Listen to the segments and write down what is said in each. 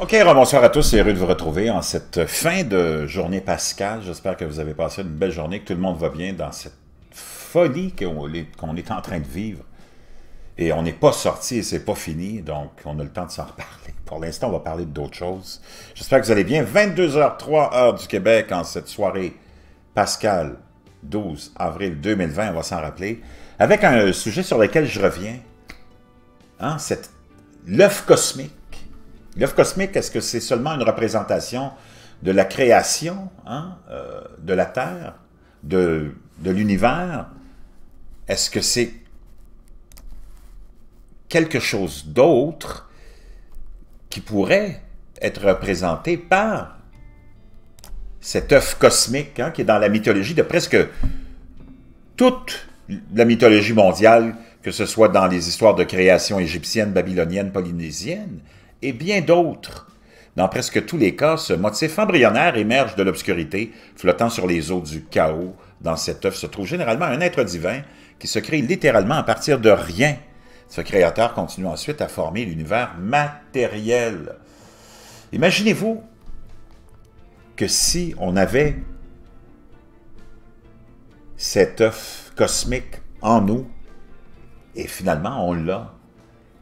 OK, bonsoir à tous C'est heureux de vous retrouver en cette fin de journée pascale. J'espère que vous avez passé une belle journée, que tout le monde va bien dans cette folie qu'on est, en train de vivre. Et on n'est pas sorti et c'est pas fini, donc on a le temps de s'en reparler. Pour l'instant, on va parler d'autres choses. J'espère que vous allez bien. 22h03 heure du Québec en cette soirée pascale 12 avril 2020, on va s'en rappeler, avec un sujet sur lequel je reviens, hein, cette l'œuf cosmique L'œuf cosmique, est-ce que c'est seulement une représentation de la création hein, euh, de la Terre, de, l'univers? Est-ce que c'est quelque chose d'autre qui pourrait être représenté par cet œuf cosmique hein, qui est dans la mythologie de presque toute la mythologie mondiale, que ce soit dans les histoires de création égyptienne, babylonienne, polynésienne, et bien d'autres. Dans presque tous les cas, ce motif embryonnaire émerge de l'obscurité, flottant sur les eaux du chaos. Dans cette œuf se trouve généralement un être divin qui se crée littéralement à partir de rien. Ce créateur continue ensuite à former l'univers matériel. Imaginez-vous que si on avait cet œuf cosmique en nous, et finalement on l'a,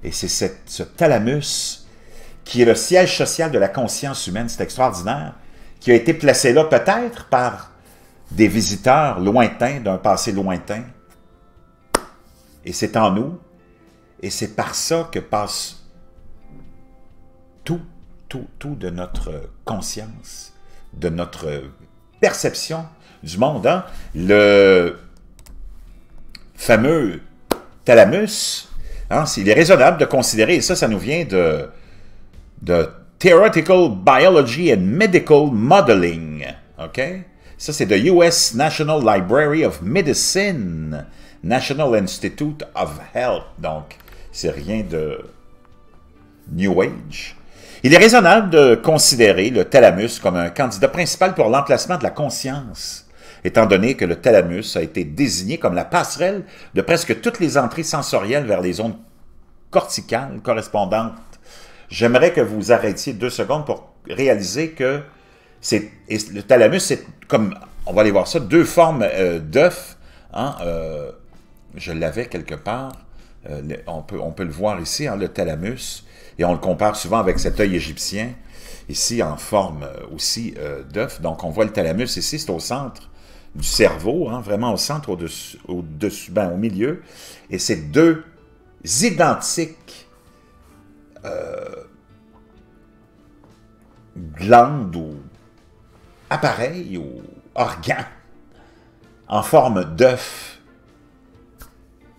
et c'est ce thalamus qui est le siège social de la conscience humaine. C'est extraordinaire. Qui a été placé là peut-être par des visiteurs lointains, d'un passé lointain. Et c'est en nous. Et c'est par ça que passe tout, tout, tout de notre conscience, de notre perception du monde. Hein? Le fameux thalamus, hein? il est raisonnable de considérer, et ça, ça nous vient de de Theoretical Biology and Medical Modeling. OK? Ça, c'est de US National Library of Medicine, National Institute of Health. Donc, c'est rien de New Age. Il est raisonnable de considérer le thalamus comme un candidat principal pour l'emplacement de la conscience, étant donné que le thalamus a été désigné comme la passerelle de presque toutes les entrées sensorielles vers les zones corticales correspondantes J'aimerais que vous arrêtiez deux secondes pour réaliser que c'est le thalamus, c'est comme, on va aller voir ça, deux formes euh, d'œufs. Hein, euh, je l'avais quelque part. Euh, on, peut, on peut le voir ici, hein, le thalamus. Et on le compare souvent avec cet œil égyptien, ici en forme aussi d'œuf. Donc on voit le thalamus ici, c'est au centre du cerveau, hein, vraiment au centre, au, au, -dessus, ben, au milieu. Et c'est deux identiques glandes euh, glande ou appareil ou organe en forme d'œuf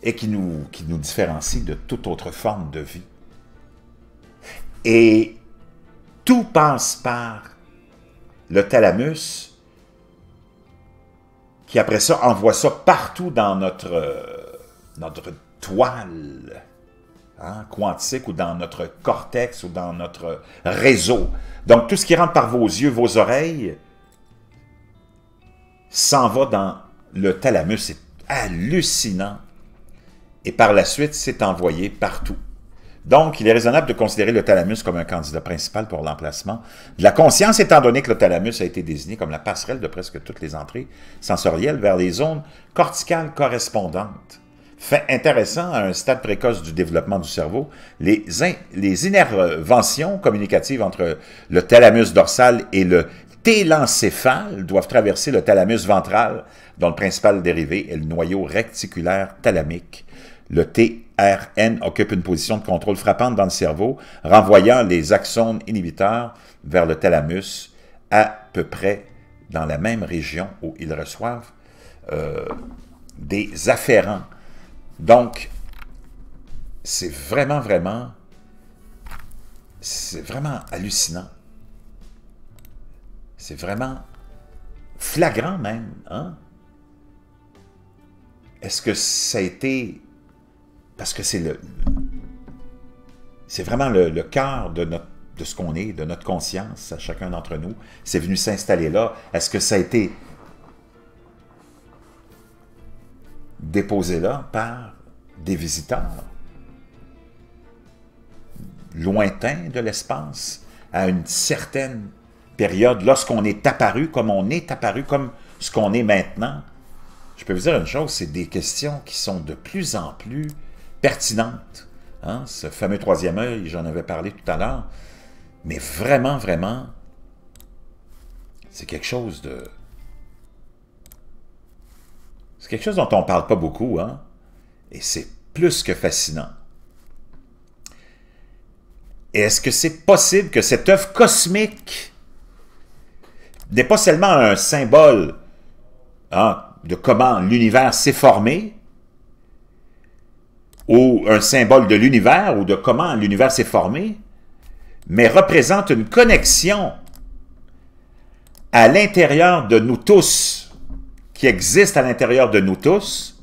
et qui nous, qui nous différencie de toute autre forme de vie. Et tout passe par le thalamus qui après ça envoie ça partout dans notre, euh, notre toile Hein, quantique ou dans notre cortex ou dans notre réseau. Donc, tout ce qui rentre par vos yeux, vos oreilles, s'en va dans le thalamus. C'est hallucinant. Et par la suite, c'est envoyé partout. Donc, il est raisonnable de considérer le thalamus comme un candidat principal pour l'emplacement de la conscience, étant donné que le thalamus a été désigné comme la passerelle de presque toutes les entrées sensorielles vers les zones corticales correspondantes. Fait intéressant à un stade précoce du développement du cerveau, les, innerventions communicatives entre le thalamus dorsal et le télancéphale doivent traverser le thalamus ventral, dont le principal dérivé est le noyau recticulaire thalamique. Le TRN occupe une position de contrôle frappante dans le cerveau, renvoyant les axones inhibiteurs vers le thalamus, à peu près dans la même région où ils reçoivent euh, des afférents donc, c'est vraiment, vraiment, c'est vraiment hallucinant. C'est vraiment flagrant même, hein? Est-ce que ça a été... Parce que c'est le... C'est vraiment le, cœur de, de ce qu'on est, de notre conscience à chacun d'entre nous. C'est venu s'installer là. Est-ce que ça a été déposé là par des visiteurs lointains de l'espace à une certaine période, lorsqu'on est apparu comme on est apparu, comme ce qu'on est maintenant. Je peux vous dire une chose, c'est des questions qui sont de plus en plus pertinentes. Hein. Ce fameux troisième œil, j'en avais parlé tout à l'heure, mais vraiment, vraiment, c'est quelque chose de, quelque chose dont on ne parle pas beaucoup, hein? Et c'est plus que fascinant. est-ce que c'est possible que cette œuvre cosmique n'est pas seulement un symbole hein, de comment l'univers s'est formé, ou un symbole de l'univers, ou de comment l'univers s'est formé, mais représente une connexion à l'intérieur de nous tous, qui existe à l'intérieur de nous tous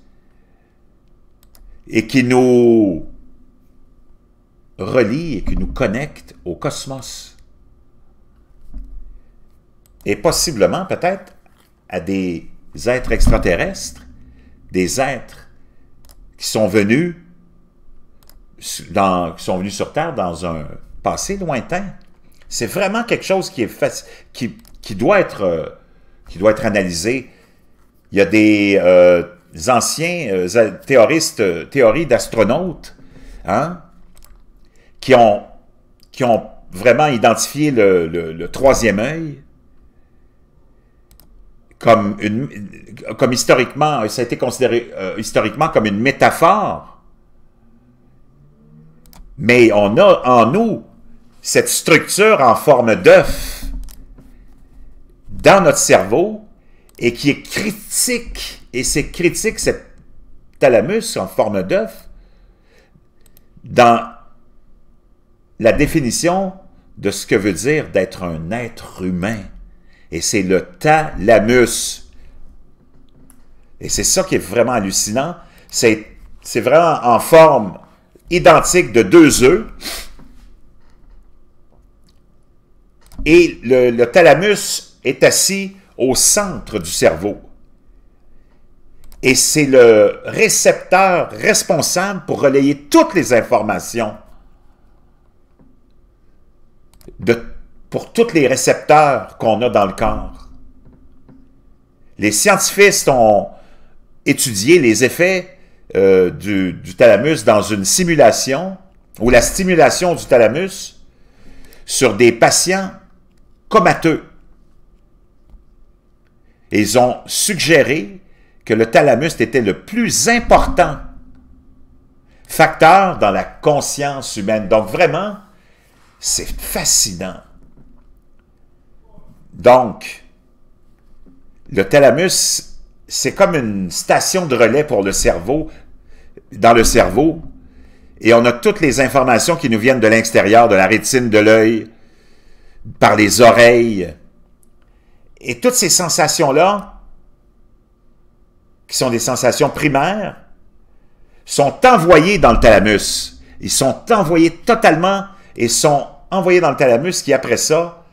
et qui nous relie et qui nous connecte au cosmos. Et possiblement, peut-être, à des êtres extraterrestres, des êtres qui sont venus dans, sont venus sur Terre dans un passé lointain. C'est vraiment quelque chose qui, est qui, doit être, euh, qui doit être analysé il y a des euh, anciens euh, théoristes, euh, théories d'astronautes, hein, qui ont, qui ont vraiment identifié le, troisième œil comme, comme historiquement, ça a été considéré historiquement comme une métaphore. Mais on a en nous cette structure en forme d'œuf dans notre cerveau et qui est critique, et c'est critique, c'est thalamus en forme d'œuf, dans la définition de ce que veut dire d'être un être humain. Et c'est le thalamus. Et c'est ça qui est vraiment hallucinant. C'est vraiment en forme identique de deux œufs. Et le thalamus est assis au centre du cerveau. Et c'est le récepteur responsable pour relayer toutes les informations de, pour tous les récepteurs qu'on a dans le corps. Les scientifiques ont étudié les effets euh, du, du thalamus dans une simulation ou la stimulation du thalamus sur des patients comateux ils ont suggéré que le thalamus était le plus important facteur dans la conscience humaine. Donc vraiment, c'est fascinant. Donc, le thalamus, c'est comme une station de relais pour le cerveau, dans le cerveau, et on a toutes les informations qui nous viennent de l'extérieur, de la rétine, de l'œil, par les oreilles, et toutes ces sensations-là, qui sont des sensations primaires, sont envoyées dans le thalamus. Ils sont envoyés totalement et sont envoyés dans le thalamus qui, après ça,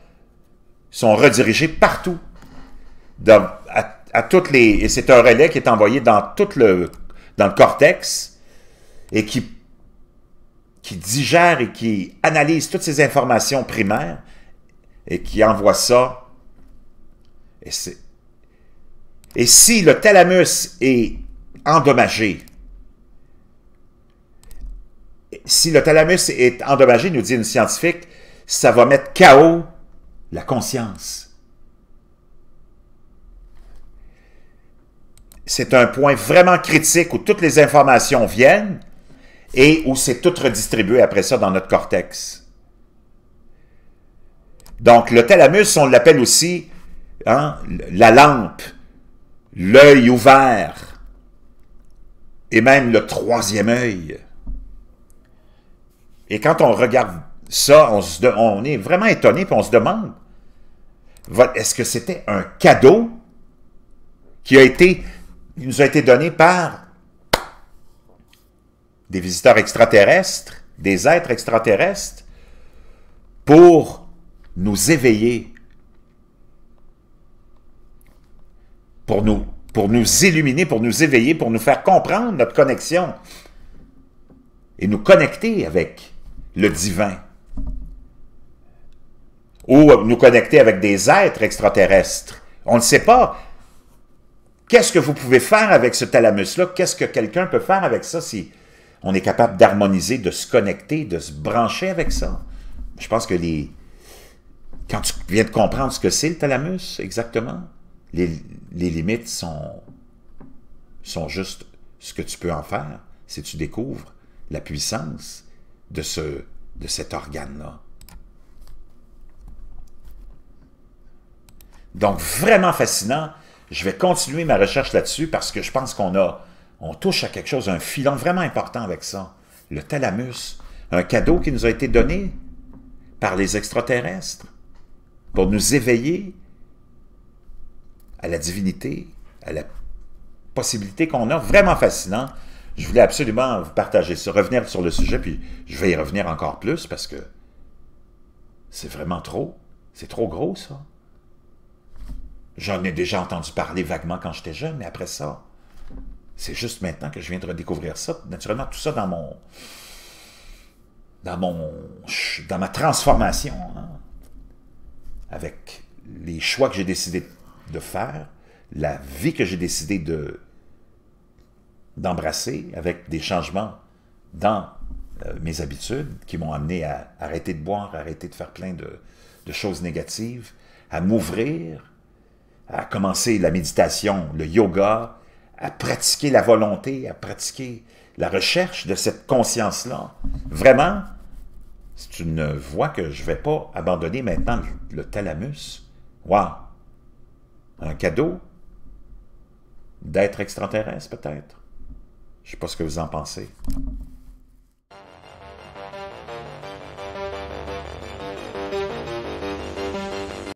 sont redirigés partout. à, toutes les, et c'est un relais qui est envoyé dans tout le, dans le cortex et qui, qui digère et qui analyse toutes ces informations primaires et qui envoie ça et, si le thalamus est endommagé, si le thalamus est endommagé, nous dit une scientifique, ça va mettre chaos la conscience. C'est un point vraiment critique où toutes les informations viennent et où c'est tout redistribué après ça dans notre cortex. Donc, le thalamus, on l'appelle aussi Hein, la lampe, l'œil ouvert, et même le troisième œil. Et quand on regarde ça, on, est vraiment étonné, puis on se demande, est-ce que c'était un cadeau qui a été, qui nous a été donné par des visiteurs extraterrestres, des êtres extraterrestres, pour nous éveiller pour nous, pour nous illuminer, pour nous éveiller, pour nous faire comprendre notre connexion et nous connecter avec le divin ou nous connecter avec des êtres extraterrestres. On ne sait pas. Qu'est-ce que vous pouvez faire avec ce thalamus-là? Qu'est-ce que quelqu'un peut faire avec ça si on est capable d'harmoniser, de se connecter, de se brancher avec ça? Je pense que les... Quand tu viens de comprendre ce que c'est le thalamus, exactement, les, les limites sont, sont juste ce que tu peux en faire si tu découvres la puissance de, ce, de cet organe-là. Donc, vraiment fascinant. Je vais continuer ma recherche là-dessus parce que je pense qu'on a, on touche à quelque chose, un filon vraiment important avec ça. Le thalamus, un cadeau qui nous a été donné par les extraterrestres pour nous éveiller à la divinité, à la possibilité qu'on a, vraiment fascinant. Je voulais absolument vous partager ça, revenir sur le sujet, puis je vais y revenir encore plus parce que c'est vraiment trop. C'est trop gros, ça. J'en ai déjà entendu parler vaguement quand j'étais jeune, mais après ça, c'est juste maintenant que je viens de redécouvrir ça. Naturellement, tout ça dans mon. dans mon. dans ma transformation. Hein, avec les choix que j'ai décidé de de faire, la vie que j'ai décidé de d'embrasser avec des changements dans euh, mes habitudes qui m'ont amené à arrêter de boire, arrêter de faire plein de, de choses négatives, à m'ouvrir, à commencer la méditation, le yoga, à pratiquer la volonté, à pratiquer la recherche de cette conscience-là. Vraiment, tu ne vois que je ne vais pas abandonner maintenant, le thalamus. Waouh! Un cadeau d'être extraterrestre, peut-être. Je ne sais pas ce que vous en pensez.